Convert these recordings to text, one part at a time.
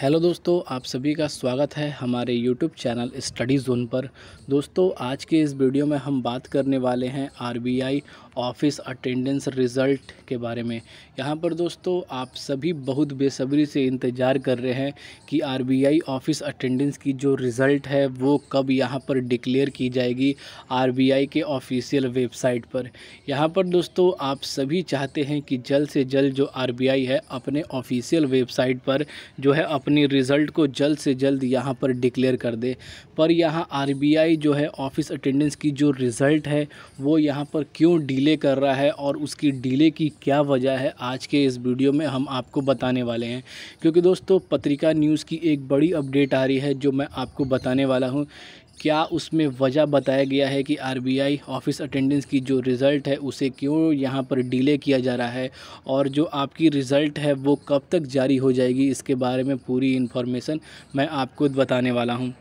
hello दोस्तों आप सभी का स्वागत है हमारे यूट्यूब चैनल स्टडी जोन पर दोस्तों आज के इस वीडियो में हम बात करने वाले हैं आरबीआई ऑफिस अटेंडेंस रिज़ल्ट के बारे में यहाँ पर दोस्तों आप सभी बहुत बेसब्री से इंतज़ार कर रहे हैं कि आरबीआई ऑफिस अटेंडेंस की जो रिज़ल्ट है वो कब यहाँ पर डिक्लेयर की जाएगी आर के ऑफिशियल वेबसाइट पर यहाँ पर दोस्तों आप सभी चाहते हैं कि जल्द से जल्द जो आर है अपने ऑफिशियल वेबसाइट पर जो है अप अपनी रिज़ल्ट को जल्द से जल्द यहाँ पर डिक्लेयर कर दे पर यहाँ आरबीआई जो है ऑफिस अटेंडेंस की जो रिज़ल्ट है वो यहाँ पर क्यों डिले कर रहा है और उसकी डिले की क्या वजह है आज के इस वीडियो में हम आपको बताने वाले हैं क्योंकि दोस्तों पत्रिका न्यूज़ की एक बड़ी अपडेट आ रही है जो मैं आपको बताने वाला हूँ क्या उसमें वजह बताया गया है कि आरबीआई ऑफ़िस अटेंडेंस की जो रिज़ल्ट है उसे क्यों यहाँ पर डिले किया जा रहा है और जो आपकी रिज़ल्ट है वो कब तक जारी हो जाएगी इसके बारे में पूरी इन्फॉर्मेशन मैं आपको बताने वाला हूँ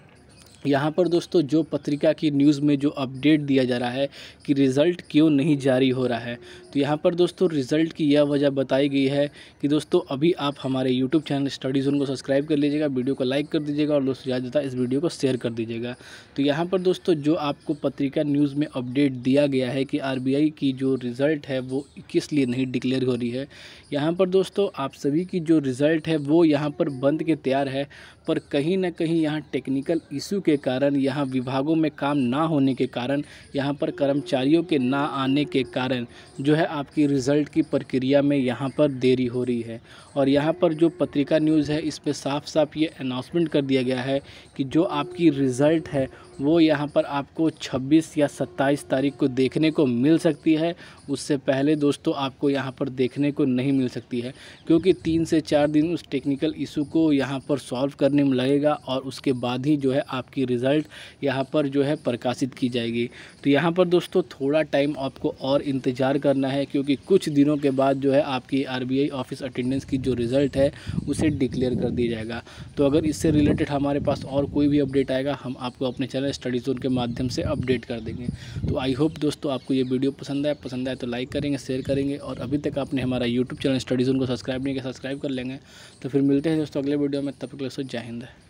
यहाँ पर दोस्तों जो पत्रिका की न्यूज़ में जो अपडेट दिया जा रहा है कि रिज़ल्ट क्यों नहीं जारी हो रहा है तो यहाँ पर दोस्तों रिज़ल्ट की यह वजह बताई गई है कि दोस्तों अभी आप हमारे यूट्यूब चैनल स्टडी जोन को सब्सक्राइब कर लीजिएगा वीडियो को लाइक कर दीजिएगा और दोस्तों ज़्यादा ज़्यादा इस वीडियो को शेयर कर दीजिएगा तो यहाँ पर दोस्तों जो आपको पत्रिका न्यूज़ में अपडेट दिया गया है कि आर की जो रिज़ल्ट है वो किस लिए नहीं डिक्लेयर हो रही है यहाँ पर दोस्तों आप सभी की जो रिज़ल्ट है वो यहाँ पर बंद के तैयार है पर कहीं ना कहीं यहाँ टेक्निकल इशू के कारण यहाँ विभागों में काम ना होने के कारण यहाँ पर कर्मचारियों के ना आने के कारण जो है आपकी रिज़ल्ट की प्रक्रिया में यहाँ पर देरी हो रही है और यहाँ पर जो पत्रिका न्यूज़ है इस पर साफ साफ ये अनाउंसमेंट कर दिया गया है कि जो आपकी रिज़ल्ट है वो यहाँ पर आपको 26 या 27 तारीख को देखने को मिल सकती है उससे पहले दोस्तों आपको यहाँ पर देखने को नहीं मिल सकती है क्योंकि तीन से चार दिन उस टेक्निकल इशू को यहाँ पर सॉल्व करने में लगेगा और उसके बाद ही जो है आपकी की रिज़ल्ट यहाँ पर जो है प्रकाशित की जाएगी तो यहाँ पर दोस्तों थोड़ा टाइम आपको और इंतज़ार करना है क्योंकि कुछ दिनों के बाद जो है आपकी आर ऑफिस अटेंडेंस की जो रिज़ल्ट है उसे डिक्लेयर कर दिया जाएगा तो अगर इससे रिलेटेड हमारे पास और कोई भी अपडेट आएगा हम आपको अपने चैनल स्टडी जोन के माध्यम से अपडेट कर देंगे तो आई होप दोस्तों आपको ये वीडियो पसंद आए पसंद आए तो लाइक करेंगे शेयर करेंगे और अभी तक आपने हमारा यूट्यूब चैनल स्टडी जोन को सब्सक्राइब नहीं किया सब्सक्राइब कर लेंगे तो फिर मिलते हैं दोस्तों अगले वीडियो में तब तक दोस्तों जय हिंद